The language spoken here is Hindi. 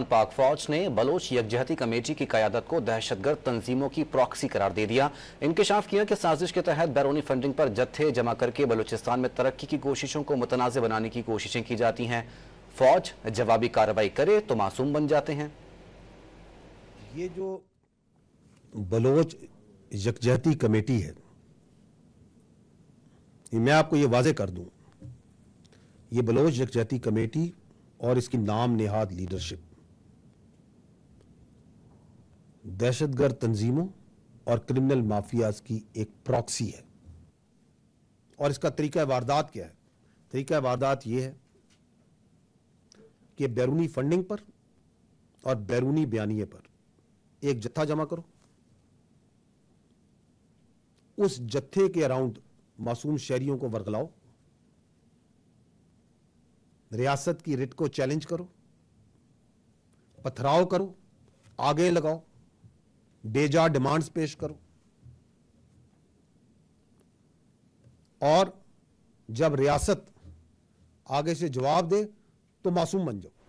पाक फौज ने बलोच यकजहती कमेटी की क्यादत को दहशतगर्द तंजीमों की प्रॉक्सी करार दे दिया इंकशाफ किया कि साजिश के तहत बैरूनी फंडिंग पर जत्थे जमा करके बलोचिस्तान में तरक्की की कोशिशों को मुतनाज़ बनाने की कोशिशें की जाती हैं फौज जवाबी कार्रवाई करे तो मासूम बन जाते हैं ये जो बलोच यकजहती कमेटी है मैं आपको ये वाजे कर दूँ ये बलोच यकजहती कमेटी और इसकी नाम नेहाद लीडरशिप दहशतगर्द तंजीमों और क्रिमिनल माफियाज की एक प्रॉक्सी है और इसका तरीका वारदात क्या है तरीका वारदात यह है कि बैरूनी फंडिंग पर और बैरूनी बयानिए पर एक जत्था जमा करो उस जत्थे के अराउंड मासूम शहरियों को वर्गलाओ रियासत की रिट को चैलेंज करो पथराव करो आगे लगाओ बेजा डिमांड्स पेश करो और जब रियासत आगे से जवाब दे तो मासूम बन जाओ